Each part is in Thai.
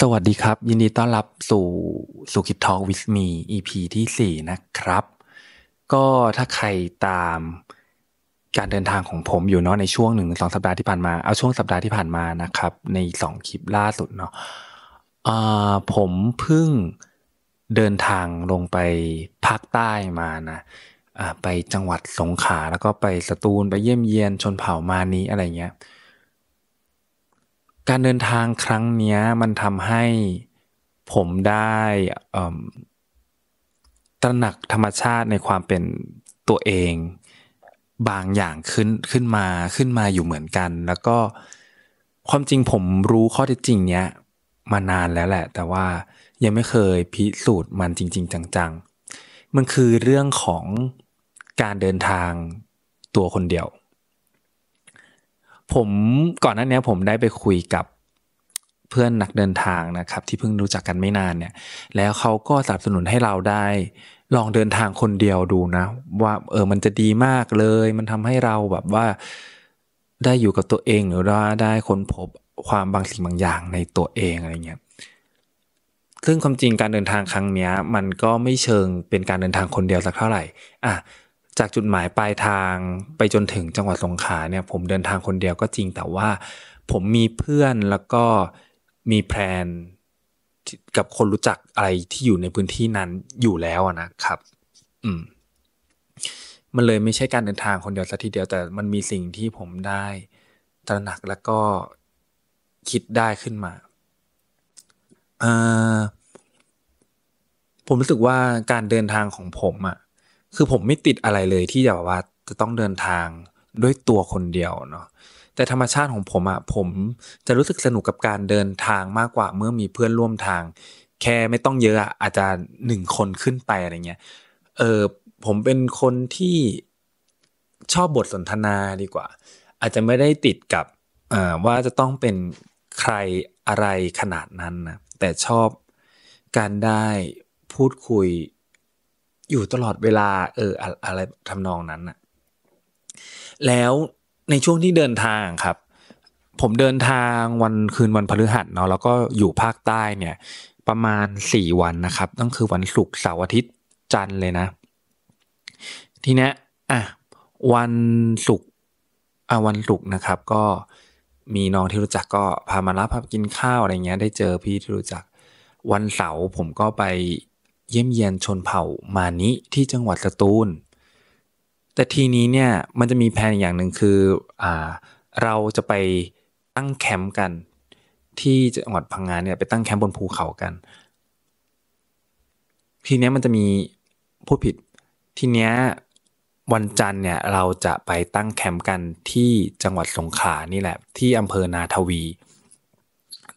สวัสดีครับ ยินดีต้อนรับสู่สุขิตทอกวิสมี EP ที่สี่นะครับ ก็ถ้าใครตามการเดินทางของผมอยู่เนาะในช่วงหนึ่งสองสัปดาห์ที่ผ่านมาเอาช่วงสัปดาห์ที่ผ่านมานะครับ ในสองคลิปล่าสุดเนาะผมเพิ่งเดินทางลงไปภาคใต้มานะ ไปจังหวัดสงขลาแล้วก็ไปสตูลไปเยี่ยมเยียนชนเผ่ามานี้อะไรเงี้ยการเดินทางครั้งนี้มันทำให้ผมได้ตระหนักธรรมชาติในความเป็นตัวเอง บางอย่างขึ้นขึ้นมาขึ้นมาอยู่เหมือนกัน แล้วก็ความจริงผมรู้ข้อเท็จจริงเนี้ยมานานแล้วแหละ แต่ว่ายังไม่เคยพิสูจน์มันจริงๆจังๆ มันคือเรื่องของการเดินทางตัวคนเดียวผมก่อนหน้านี้ผมได้ไปคุยกับเพื่อนนักเดินทางนะครับ ที่เพิ่งรู้จักกันไม่นานเนี่ย แล้วเขาก็สนับสนุนให้เราได้ลองเดินทางคนเดียวดูนะ ว่าเออมันจะดีมากเลย มันทำให้เราแบบว่าได้อยู่กับตัวเอง หรือว่าได้ค้นพบความบางสิ่งบางอย่างในตัวเองอะไรเงี้ยซึ่งความจริงการเดินทางครั้งเนี้ยมันก็ไม่เชิงเป็นการเดินทางคนเดียวสักเท่าไหร่ อ่ะจากจุดหมายปลายทางไปจนถึงจังหวัดสงขลาเนี่ยผมเดินทางคนเดียวก็จริง แต่ว่าผมมีเพื่อนแล้วก็มีแพลนกับคนรู้จักอะไรที่อยู่ในพื้นที่นั้นอยู่แล้วนะครับ อืม มันเลยไม่ใช่การเดินทางคนเดียวสักทีเดียวแต่ มันมีสิ่งที่ผมได้ตระหนักแล้วก็คิดได้ขึ้นมาอ่าผมรู้สึกว่าการเดินทางของผมอะ่ะคือผมไม่ติดอะไรเลยที่จะแบบว่าจะต้องเดินทางด้วยตัวคนเดียวเนาะแต่ธรรมชาติของผมอะผมจะรู้สึกสนุกกับการเดินทางมากกว่าเมื่อมีเพื่อนร่วมทาง แค่ไม่ต้องเยอะอาจจะหนึ่งคนขึ้นไปอะไรเงี้ยเออผมเป็นคนที่ชอบบทสนทนาดีกว่า อาจจะไม่ได้ติดกับว่าจะต้องเป็นใครอะไรขนาดนั้นนะแต่ชอบการได้พูดคุยอยู่ตลอดเวลาเอออะไรทำนองนั้นน่ะ แล้วในช่วงที่เดินทางครับ ผมเดินทางวันคืนวันพฤหัสเนาะแล้วก็อยู่ภาคใต้เนี่ย ประมาณสี่วันนะครับตัองคือวันศุกร์เสาร์อาทิตย์จันทร์เลยนะ ทีเนี้ยอ่ะวันศุกร์อ่ะวันศุกร์นะครับ ก็มีน้องที่รู้จักก็พามารับพากินข้าวอะไรเงี้ย ได้เจอพี่ที่รู้จักวันเสาร์ผมก็ไปเยี่ยมเยียนชนเผ่ามานิที่จังหวัดสตูลแต่ทีนี้เนี่ยมันจะมีแผนอย่างหนึ่งคืออเราจะไปตั้งแคมป์กัน ที่จังหวัดพังงานเนี่ยไปตั้งแคมป์บนภูเขากัน ทีนี้มันจะมีผู้ผิด ทีเนี้ยวันจันเนี่ยเราจะไปตั้งแคมป์กันที่จังหวัดสงขลานี่แหละที่อำเภอนาทวี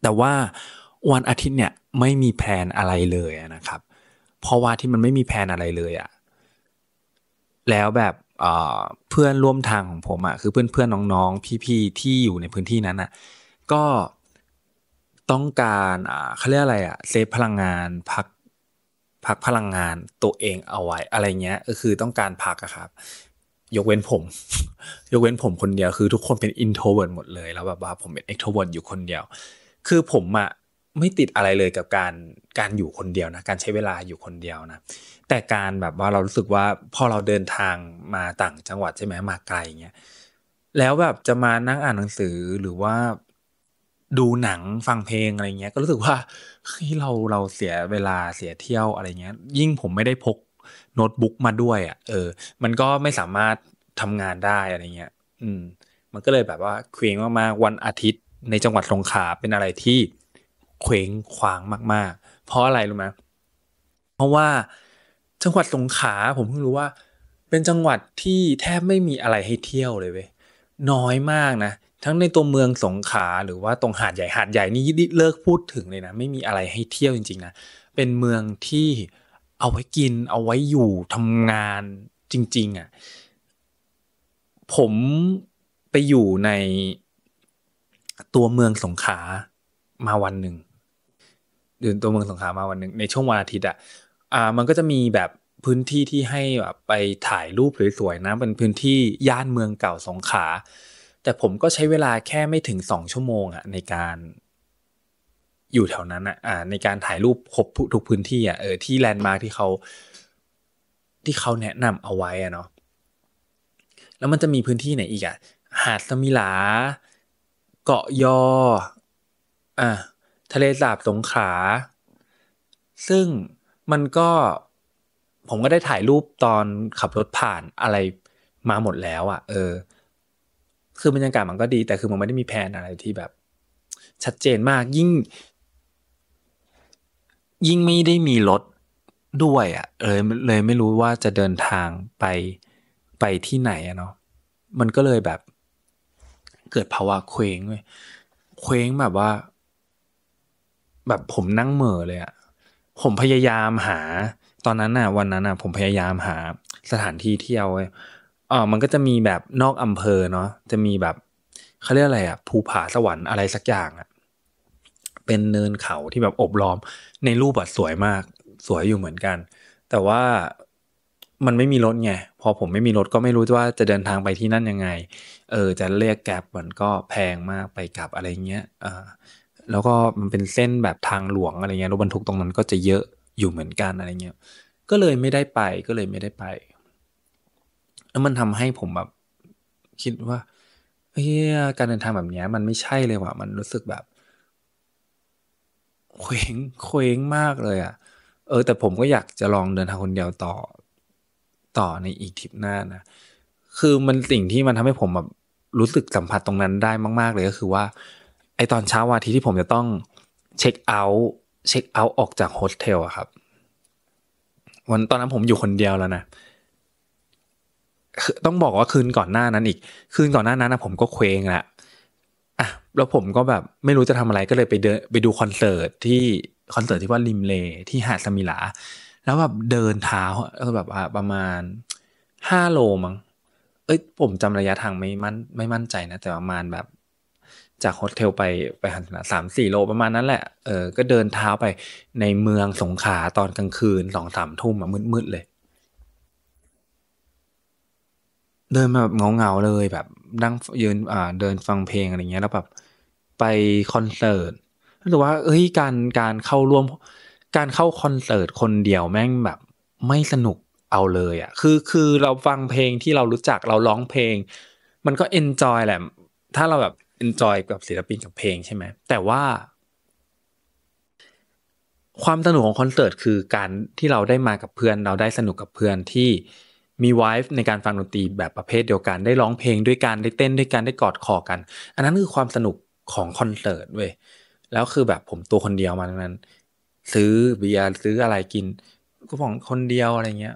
แต่ว่าวันอาทิตย์เนี่ยไม่มีแพลนอะไรเลยนะครับเพราะว่าที่มันไม่มีแผนอะไรเลยอะ่ะ แล้วแบบเพื่อนร่วมทางของผมอะ่ะคือเพื่อนเพื่อนน้อง ๆ พี่ๆที่อยู่ในพื้นที่นั้นอะ่ะ ก็ต้องการเขาเรียกอะไรอะ่ะเซฟพลังงานพักพักพลังงานตัวเองเอาไว้อะไรเงี้ยก็คือต้องการพักอะครับ ยกเว้นผม ยกเว้นผมคนเดียวคือทุกคนเป็นอินโทรเวิร์ดหมดเลยแล้วแบบว่าผมเป็นเอ็กโทรเวิร์ดอยู่คนเดียว คือผมอะไม่ติดอะไรเลยกับการการอยู่คนเดียวนะ การใช้เวลาอยู่คนเดียวนะแต่การแบบว่าเรารู้สึกว่าพอเราเดินทางมาต่างจังหวัดใช่ไหมมาไกลเงี้ยแล้วแบบจะมานั่งอ่านหนังสือหรือว่าดูหนังฟังเพลงอะไรเงี้ย ก็รู้สึกว่าเฮ้ยเราเราเสียเวลาเสียเที่ยวอะไรเงี้ยยิ่งผมไม่ได้พกโน้ตบุ๊กมาด้วยอะ่ะเออ มันก็ไม่สามารถทำงานได้อะไรเงี้ย อืม มันก็เลยแบบว่าเคว้งมากๆวันอาทิตย์ในจังหวัดสงขลาเป็นอะไรที่เคว้งคว้างมากๆ เพราะอะไรรู้ไหมเพราะว่าจังหวัดสงขลาผมเพิ่งรู้ว่า เป็นจังหวัดที่แทบไม่มีอะไรให้เที่ยวเลยเว้ยน้อยมากนะทั้งในตัวเมืองสงขลาหรือ ว่าตรงหาดใหญ่หาดใหญ่นี่เลิกพูดถึงเลยนะไม่มีอะไรให้เที่ยวจริงๆนะเป็นเมืองที่เอาไว้กินเอาไว้อยู่ทำงานจริง ๆอะ่ะ ผมไปอยู่ในตัวเมืองสงขลามาวันหนึ่งเดินตัวเมืองสงขลามาวันหนึ่งในช่วงวันอาทิตย์อ่ะอ่า มันก็จะมีแบบพื้นที่ที่ให้แบบไปถ่ายรูปสวยๆนะเป็นพื้นที่ย่านเมืองเก่าสงขลาแต่ผมก็ใช้เวลาแค่ไม่ถึงสองชั่วโมงอะในการ อยู่แถวนั้นอะอ่ในการถ่ายรูปครบทุกพื้นที่อะเออที่แลนด์มาร์กที่เขาที่เขาแนะนำเอาไว้อะเนาะแล้วมันจะมีพื้นที่ไหนอีกอะหาดสมิลา เกาะยออ่าทะเลสาบสงขลาซึ่งมันก็ ผมก็ได้ถ่ายรูปตอนขับรถผ่านอะไรมาหมดแล้วอะ่ะ เออ คือบรรยากาศมันก็ดี แต่คือมันไม่ได้มีแผนอะไรที่แบบ ชัดเจนมากยิ่ง ยิ่งไม่ได้มีรถ ด้วยอะ่ะเลยเลยไม่รู้ว่าจะเดินทางไปไปที่ไหนอะเนาะ มันก็เลยแบบ เกิดภาวะเคว้งเ้ยเคว้งแบบว่าแบบผมนั่งเหม่อเลยอะผมพยายามหา ตอนนั้นน่ะวันนั้นน่ะ ผมพยายามหา สถานที่เที่ยวเว้ออมันก็จะมีแบบนอกอำเภอเนาะจะมีแบบเขาเรียกอะไรอะภูผาสวรรค์อะไรสักอย่างอะเป็นเนินเขาที่แบบอบล้อมในรูปอะสวยมาก สวยอยู่เหมือนกัน แต่ว่ามันไม่มีรถไง พอผมไม่มีรถก็ไม่รู้ว่าจะเดินทางไปที่นั่นยังไง เออ จะเรียกแกล็บมันก็แพงมากไปกลับอะไรเงี้ยอ่าแล้วก็มันเป็นเส้นแบบทางหลวงอะไรเงี้ยรถบรรทุกตรงนั้นก็จะเยอะอยู่เหมือนกันอะไรเงี้ย ก็เลยไม่ได้ไปก็เลยไม่ได้ไป แล้วมันทำให้ผมแบบคิดว่าเฮียการเดินทางแบบนี้มันไม่ใช่เลยว่ะมันรู้สึกแบบเคว้งเคว้งมากเลยอะ่ะ เออ แต่ผมก็อยากจะลองเดินทางคนเดียวต่อต่อในอีกทริปหน้านะคือมันสิ่งที่มันทำให้ผมแบบรู้สึกสัมผัสตรงนั้นได้มาก ๆเลยก็คือว่าไอตอนเช้าวันที่ที่ผมจะต้องเช็คเอาท์เช็คเอาท์ออกจากโฮสเทลอะครับ วันตอนนั้นผมอยู่คนเดียวแล้วนะ ต้องบอกว่าคืนก่อนหน้านั้นอีก คืนก่อนหน้านั้นนะผมก็เคว้งแหละอ่ะ แล้วผมก็แบบไม่รู้จะทำอะไรก็เลยไปเดินไปดูคอนเสิร์ตที่ คอนเสิร์ตที่ว่าริมเลที่หาดสมิลา แล้วแบบเดินเท้าแบบประมาณห้าโลมั้งเอ้ยผมจำระยะทางไม่มั่นไม่มั่นใจนะ แต่ประมาณแบบจากโฮเทลไปไปหันนะสามสี่โล ประมาณนั้นแหละ เออก็เดินเท้าไปในเมืองสงขาตอนกลางคืนสองสามทุ่มอะมืดๆเลย เดินมาแบบเงาๆเลยแบบนั่งยืนอ่าเดินฟังเพลงอะไรเงี้ยแล้วแบบไปคอนเสิร์ตรู้สึกว่าเอ้ยการการเข้าร่วมการเข้าคอนเสิร์ตคนเดียวแม่งแบบไม่สนุกเอาเลยอะะคือคือเราฟังเพลงที่เรารู้จักเราร้องเพลง มันก็เอนจอยแหละ ถ้าเราแบบเอนจอยกับศิลปินกับเพลงใช่ไหมแต่ว่า ความสนุกของคอนเสิร์ตคือการที่เราได้มากับเพื่อน เราได้สนุกกับเพื่อนที่มีไวฟ์ในการฟังดนตรีแบบประเภทเดียวกันได้ร้องเพลงด้วยกันได้เต้นด้วยกันได้กอดคอกัน อันนั้นคือความสนุกของคอนเสิร์ตเว้ยแล้วคือแบบผมตัวคนเดียวมาดังนั้นซื้อเบียร์ซื้ออะไรกินก็ของคนเดียวอะไรเงี้ย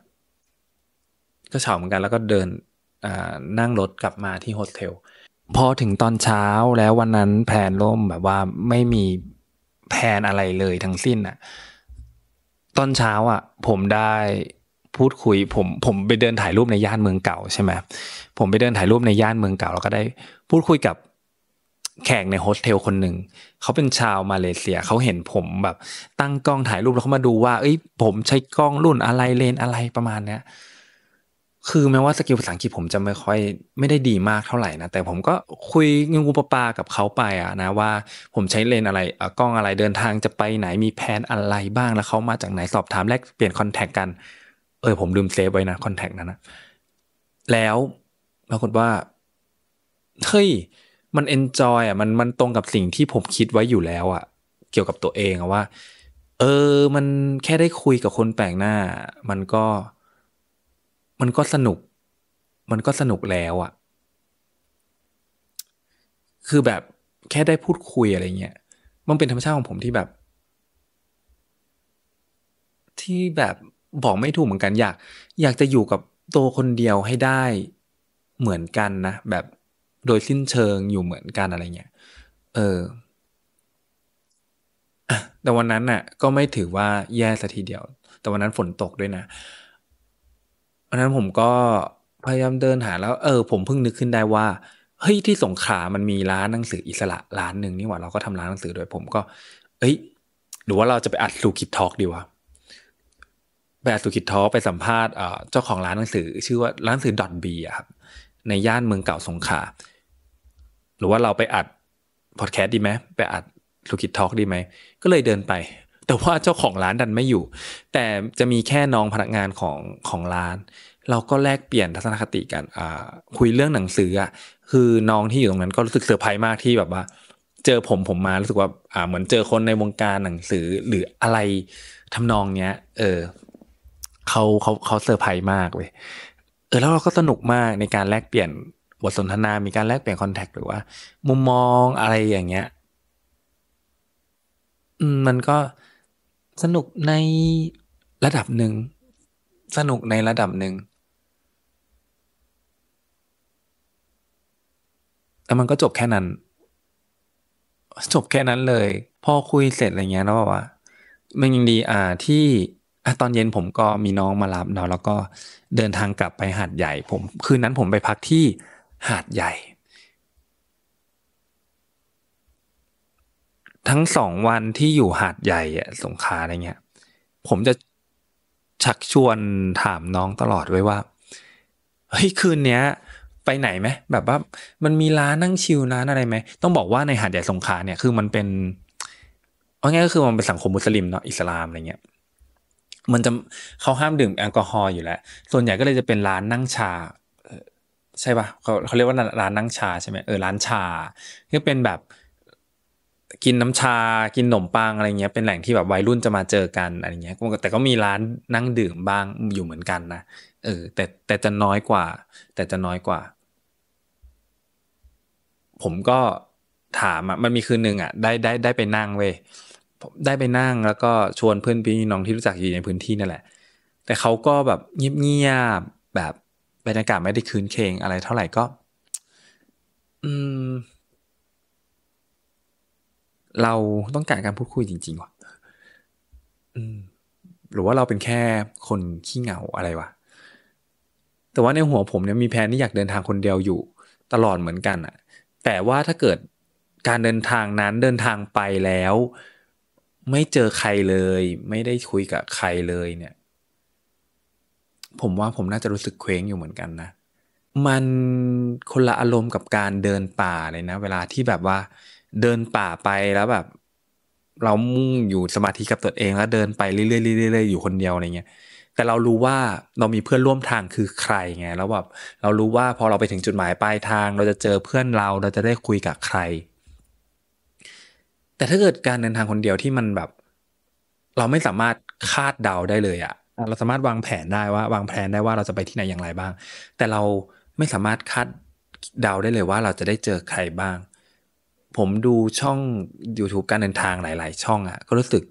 ก็เฉาเหมือนกันแล้วก็เดินนั่งรถกลับมาที่โฮสเทลพอถึงตอนเช้าแล้ววันนั้นแผนล่มแบบว่าไม่มีแผนอะไรเลยทั้งสิ้นอะ่ะตอนเช้าอะ่ะ ผมได้พูดคุย ผม ผมไปเดินถ่ายรูปในย่านเมืองเก่า ใช่ไหมผมไปเดินถ่ายรูปในย่านเมืองเก่าแล้วก็ได้ พูดคุยกับแขกในโฮสเทลคนหนึ่งเขาเป็นชาวมาเลเซีย เขาเห็นผมแบบตั้งกล้องถ่ายรูปแล้วเขามาดูว่า เอ้ย ผมใช้กล้องรุ่นอะไรเลนอะไรประมาณเนี้ยคือแม้ว่าสกิลภาษาอังกฤษผมจะไม่ค่อยไม่ได้ดีมากเท่าไหร่นะ แต่ผมก็คุยงูปลากับเขาไปอะนะ ว่าผมใช้เลนอะไรกล้องอะไรเดินทางจะไปไหนมีแผนอะไรบ้างแล้วเขามาจากไหน สอบถามแลกเปลี่ยนคอนแทคกัน เออผมลืมเซฟไว้นะคอนแทคนั้นนะแล้วปรากฏว่า เฮ้ยมันเอนจอยอะมันมันตรงกับสิ่งที่ผมคิดไว้อยู่แล้วอะเกี่ยวกับตัวเองว่า เออมันแค่ได้คุยกับคนแปลกหน้า มันก็มันก็สนุก มันก็สนุกแล้วอะคือแบบแค่ได้พูดคุยอะไรเงี้ย มันเป็นธรรมชาติของผมที่แบบ ที่แบบบอกไม่ถูกเหมือนกัน อยากอยากจะอยู่กับตัวคนเดียวให้ได้เหมือนกันนะแบบโดยสิ้นเชิงอยู่เหมือนกันอะไรเงี้ย เออ แต่วันนั้นน่ะ ก็ไม่ถือว่าแย่สัทีเดียว แต่วันนั้นฝนตกด้วยนะะฉะนั้นผมก็พยายามเดินหาแล้วเออผมเพิ่งนึกขึ้นได้ว่าเฮ้ยที่สงขลามันมีร้านหนังสืออิสระร้านหนึ่งนี่หว่าเราก็ทำร้านหนังสือโดยผมก็ เอ้ยหรือว่าเราจะไปอัดสูคิดทอกดีวะไปอัดสูคิดทอกไปสัมภาษณ์เจ้าของร้านหนังสือชื่อว่าร้านหนังสือดอทบีอะครับในย่านเมืองเก่าสงขลาหรือว่าเราไปอัดพอดแคสต์ดีไหมไปอัดสูคิดทอล์กดีไหมก็เลยเดินไปแต่ว่าเจ้าของร้านดันไม่อยู่ แต่จะมีแค่น้องพนักงานของของร้าน เราก็แลกเปลี่ยนทัศนคติกัน อ่า คุยเรื่องหนังสืออ่ะคือน้องที่อยู่ตรงนั้นก็รู้สึกเซอร์ไพรส์มากที่แบบว่า เจอผมผมมารู้สึกว่า อ่า เหมือนเจอคนในวงการหนังสือ หรืออะไรทำนองเนี้ย เออเขาเขาเขาเซอร์ไพรส์มากเว้ยเออแล้วเราก็สนุกมากในการแลกเปลี่ยนบทสนทนา มีการแลกเปลี่ยนคอนแทคหรือว่า มุมมองอะไรอย่างเงี้ยมันก็สนุกในระดับหนึ่ง สนุกในระดับหนึ่งแล้วมันก็จบแค่นั้น จบแค่นั้นเลยพอคุยเสร็จอะไรเงี้ยแล้วบอกว่ามันยังดีอ่าที่อ่ะตอนเย็นผมก็มีน้องมารับเนาะแล้วก็เดินทางกลับไปหาดใหญ่ผม คืนนั้นผมไปพักที่หาดใหญ่ทั้งสองวันที่อยู่หาดใหญ่สงขลาอะไรเงี้ยผมจะชักชวนถามน้องตลอดไว้ว่าเฮ้ยคืนเนี้ยไปไหนไหม แบบว่ามันมีร้านนั่งชิลร้านอะไรไหม ต้องบอกว่าในหาดใหญ่สงขลาเนี่ยคือมันเป็นเอาง่ายก็คือมันเป็นสังคมมุสลิมเนาะอิสลามอะไรเงี้ยมันจะเขาห้ามดื่มแอลกอฮอล์อยู่แล้ว ส่วนใหญ่ก็เลยจะเป็นร้านนั่งชาใช่ปะ่ะเขาเขาเรียกว่าร้านนั่งชาใช่ไหมเออร้านชาก็เป็นแบบกินน้ำชากินขนมปังอะไรเงี้ย เป็นแหล่งที่แบบวัยรุ่นจะมาเจอกันอะไรเงี้ยแต่ก็มีร้านนั่งดื่มบ้างอยู่เหมือนกันนะเออแต่แต่จะน้อยกว่า แต่จะน้อยกว่า ผมก็ถามมันมีคืนหนึ่งอ่ะได้ได้ได้ไปนั่งเว้ยได้ไปนั่ง แล้วก็ชวนเพื่อนพี่น้องที่รู้จักอยู่ในพื้นที่นั่นแหละ แต่เขาก็แบบเงียบๆแบบบรรยากาศไม่ได้คืนเคงอะไร เท่าไหร่ก็ อืมเราต้องการการพูดคุยจริงๆวะหรือว่าเราเป็นแค่คนขี้เหงา อะไรวะ แต่ว่าในหัวผมเนี่ยมีแพนที่อยากเดินทางคนเดียวอยู่ ตลอดเหมือนกันอะแต่ว่าถ้าเกิดการเดินทางนั้นเดินทางไปแล้ว ไม่เจอใครเลย ไม่ได้คุยกับใครเลย เนี่ย ผมว่าผมน่าจะรู้สึกเคว้งอยู่เหมือนกันนะมันคนละอารมณ์กับการเดินป่าเลยนะ เวลาที่แบบว่าเดินป่าไปแล้วแบบ เรามุ่งอยู่สมาธิกับตัวเอง แล้วเดินไปเรื่อยๆเรื่อยๆอยู่คนเดียวอะไรเงี้ย แต่เรารู้ว่าเรามีเพื่อนร่วมทางคือใครไงแล้วแบบเรารู้ว่าพอเราไปถึงจุดหมายปลายทาง เราจะเจอเพื่อนเราเราจะได้คุยกับใคร แต่ถ้าเกิดการเดินทางคนเดียวที่มันแบบ เราไม่สามารถคาดเดาได้เลยอะเราสามารถวางแผนได้ว่า วางแผนได้ว่าเราจะไปที่ไหนอย่างไรบ้าง แต่เราไม่สามารถคาดเดาได้เลยว่าเราจะได้เจอใครบ้างผมดูช่อง YouTube การเดินทางหลาย ๆ ช่องอะ่ะก็รู้สึก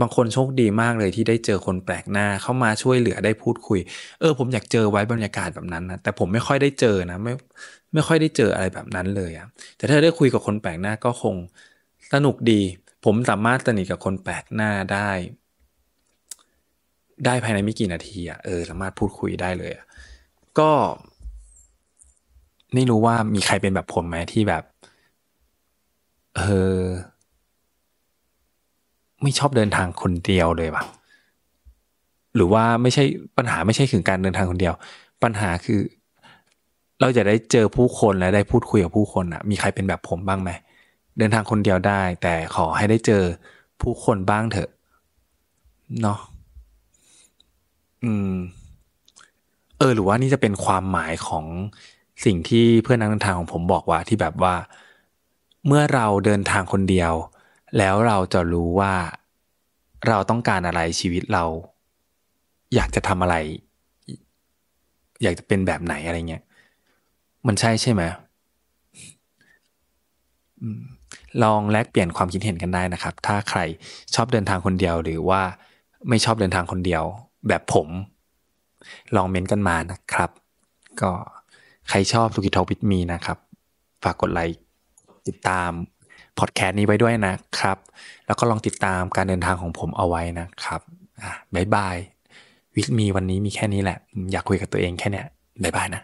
บางคนโชคดีมากเลย ที่ได้เจอคนแปลกหน้า เข้ามาช่วยเหลือ ได้พูดคุยเออผมอยากเจอไว้บรรยากาศแบบนั้นนะแต่ผมไม่ค่อยได้เจอนะไม่ไม่ค่อยได้เจออะไรแบบนั้นเลยอะ่ะแต่ถ้าได้คุยกับคนแปลกหน้า ก็คงสนุกดี ผมสามารถสนิทกับคนแปลกหน้าได้ ได้ภายในไม่กี่นาทีอะ่ะเออสามารถพูดคุยได้เลยก็ไม่รู้ว่ามีใครเป็นแบบผมไหมที่แบบเออ ไม่ชอบเดินทางคนเดียวเลยว่ะหรือว่าไม่ใช่ ปัญหาไม่ใช่ถึงการเดินทางคนเดียว ปัญหาคือ เราจะได้เจอผู้คนและได้พูดคุยกับผู้คนอะมีใครเป็นแบบผมบ้างไหมเดินทางคนเดียวได้ แต่ขอให้ได้เจอผู้คนบ้างเถอะ เนาะอืม เออหรือว่านี่จะเป็นความหมายของสิ่งที่เพื่อนนักเดินทางของผมบอกว่าที่แบบว่าเมื่อเราเดินทางคนเดียว แล้วเราจะรู้ว่าเราต้องการอะไรชีวิตเรา อยากจะทำอะไร อยากจะเป็นแบบไหนอะไรเงี้ย มันใช่ใช่ไหม ลองแลกเปลี่ยนความคิดเห็นกันได้นะครับ ถ้าใครชอบเดินทางคนเดียวหรือว่าไม่ชอบเดินทางคนเดียว แบบผม ลองเม้นกันมานะครับ ก็ใครชอบทุกิทอวิดมีนะครับฝากกดไลค์ติดตามพอดแคสต์นี้ไว้ด้วยนะครับ แล้วก็ลองติดตามการเดินทางของผมเอาไว้นะครับอ่ะบายบายวิกมีวันนี้มีแค่นี้แหละ อยากคุยกับตัวเองแค่เนี้ยบายบายนะ